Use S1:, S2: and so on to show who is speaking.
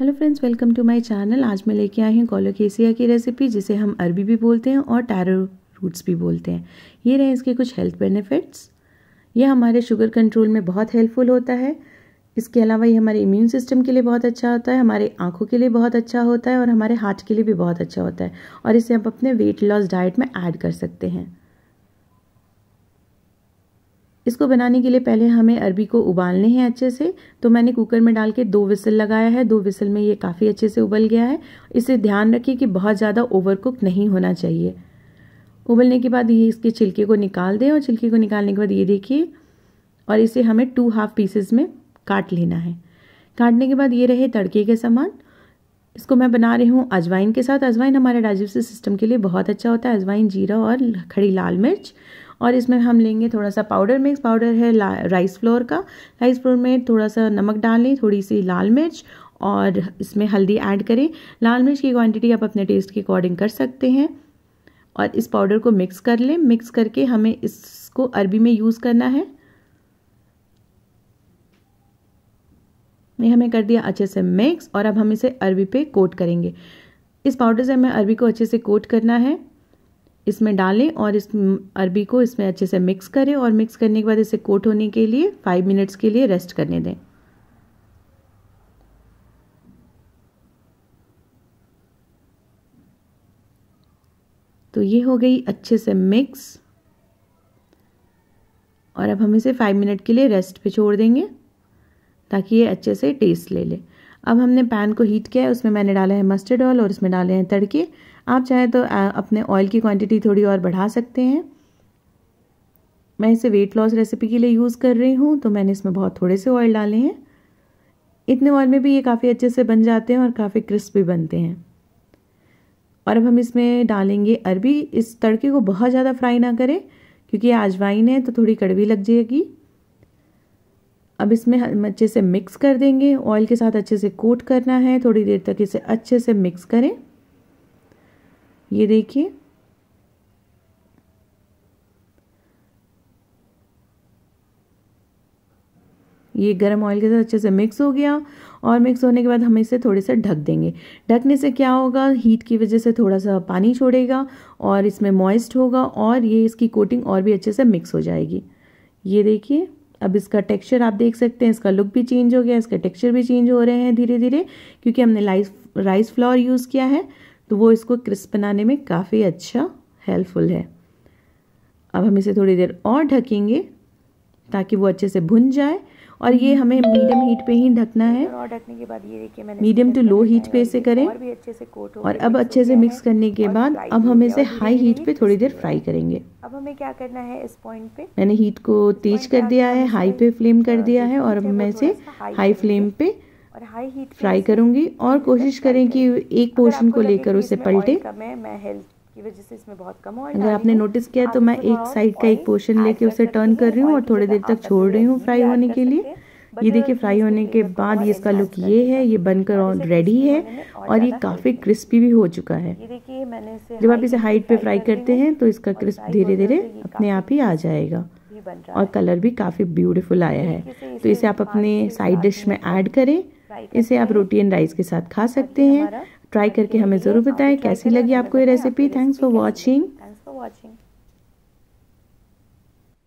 S1: hello friends welcome to my channel आज मैं लेके आई हूँ कॉलोकेसिया की रेसिपी जिसे हम अरबी भी बोलते हैं और टैरो रूट्स भी बोलते हैं ये रहे इसके कुछ हेल्थ बेनिफिट्स ये हमारे शुगर कंट्रोल में बहुत हेल्पफुल होता है इसके अलावा ये हमारे इम्यून सिस्टम के लिए बहुत अच्छा होता है हमारे आँखों के लिए बहुत अच्छा होता है और हमारे हार्ट के लिए भी बहुत अच्छा होता है और इसे आप अपने वेट लॉस डाइट में ऐड कर सकते हैं इसको बनाने के लिए पहले हमें अरबी को उबालने हैं अच्छे से तो मैंने कुकर में डाल के दो विसल लगाया है दो विसल में ये काफ़ी अच्छे से उबल गया है इसे ध्यान रखिए कि बहुत ज़्यादा ओवर कुक नहीं होना चाहिए उबलने के बाद ये इसके छिलके को निकाल दें और छिलके को निकालने के बाद ये देखिए और इसे हमें टू हाफ पीसेस में काट लेना है काटने के बाद ये रहे तड़के के सामान इसको मैं बना रही हूँ अजवाइन के साथ अजवाइन हमारे डाइजेस्टिव सिस्टम के लिए बहुत अच्छा होता है अजवाइन जीरा और खड़ी लाल मिर्च और इसमें हम लेंगे थोड़ा सा पाउडर मिक्स पाउडर है राइस फ्लोर का राइस फ्लोर में थोड़ा सा नमक डाल लें थोड़ी सी लाल मिर्च और इसमें हल्दी ऐड करें लाल मिर्च की क्वांटिटी आप अपने टेस्ट के अकॉर्डिंग कर सकते हैं और इस पाउडर को मिक्स कर लें मिक्स करके हमें इसको अरबी में यूज़ करना है ये हमें कर दिया अच्छे से मिक्स और अब हम इसे अरबी पे कोट करेंगे इस पाउडर से हमें अरबी को अच्छे से कोट करना है इसमें डालें और इस अरबी को इसमें अच्छे से मिक्स करें और मिक्स करने के बाद इसे कोट होने के लिए फाइव मिनट्स के लिए रेस्ट करने दें तो ये हो गई अच्छे से मिक्स और अब हम इसे फाइव मिनट के लिए रेस्ट पे छोड़ देंगे ताकि ये अच्छे से टेस्ट ले ले अब हमने पैन को हीट किया है उसमें मैंने डाला है मस्टर्ड ऑयल और इसमें डाले हैं तड़के आप चाहे तो अपने ऑयल की क्वांटिटी थोड़ी और बढ़ा सकते हैं मैं इसे वेट लॉस रेसिपी के लिए यूज़ कर रही हूँ तो मैंने इसमें बहुत थोड़े से ऑयल डाले हैं इतने ऑयल में भी ये काफ़ी अच्छे से बन जाते हैं और काफ़ी क्रिस्पी बनते हैं और अब हम इसमें डालेंगे अरबी इस तड़के को बहुत ज़्यादा फ्राई ना करें क्योंकि आजवाइन है तो थोड़ी कड़वी लग जाएगी अब इसमें हम अच्छे से मिक्स कर देंगे ऑयल के साथ अच्छे से कोट करना है थोड़ी देर तक इसे अच्छे से मिक्स करें ये देखिए ये गर्म ऑयल के साथ अच्छे से मिक्स हो गया और मिक्स होने के बाद हम इसे थोड़े से ढक देंगे ढकने से क्या होगा हीट की वजह से थोड़ा सा पानी छोड़ेगा और इसमें मॉइस्ट होगा और ये इसकी कोटिंग और भी अच्छे से मिक्स हो जाएगी ये देखिए अब इसका टेक्सचर आप देख सकते हैं इसका लुक भी चेंज हो गया इसका टेक्स्चर भी चेंज हो रहे हैं धीरे धीरे क्योंकि हमने राइस राइस फ्लावर यूज़ किया है तो वो इसको क्रिस्प बनाने में काफ़ी अच्छा हेल्पफुल है अब हम इसे थोड़ी देर और ढकेंगे ताकि वो अच्छे से भुन जाए और ये हमें मीडियम हीट पे ही ढकना है और ढकने के बाद ये देखिए मैंने मीडियम टू लो हीट पे इसे करें और भी अच्छे से कोट हो और अब अच्छे से मिक्स करने के बाद अब हम इसे हाई हीट पे थोड़ी देर फ्राई करेंगे अब हमें क्या करना है इस पॉइंट पे मैंने हीट को तेज कर दिया है हाई पे फ्लेम कर दिया है और अब मैं इसे हाई फ्लेम पे हाई हीट फ्राई करूंगी और कोशिश करें कि एक पोर्शन को लेकर उसे पलटे मैं हेल्थ की वजह से इसमें बहुत कम ऑयल अगर आपने नोटिस किया तो मैं एक साइड का एक पोर्शन लेके उसे टर्न कर रही हूँ और थोड़ी देर तक छोड़ रही हूँ फ्राई होने के लिए ये देखिए फ्राई होने के तो बाद ये इसका लुक ये है ये बनकर रेडी है और ये काफ़ी क्रिस्पी भी हो चुका है जब आप इसे हाइट पे फ्राई करते हैं तो इसका क्रिस्प धीरे धीरे अपने आप ही आ जाएगा और कलर भी काफ़ी ब्यूटीफुल आया है तो इसे आप अपने साइड डिश में ऐड करें इसे आप रोटी एंड राइस के साथ खा सकते हैं ट्राई करके हमें ज़रूर बताएं कैसी लगी आपको ये रेसिपी थैंक्स फॉर वॉचिंग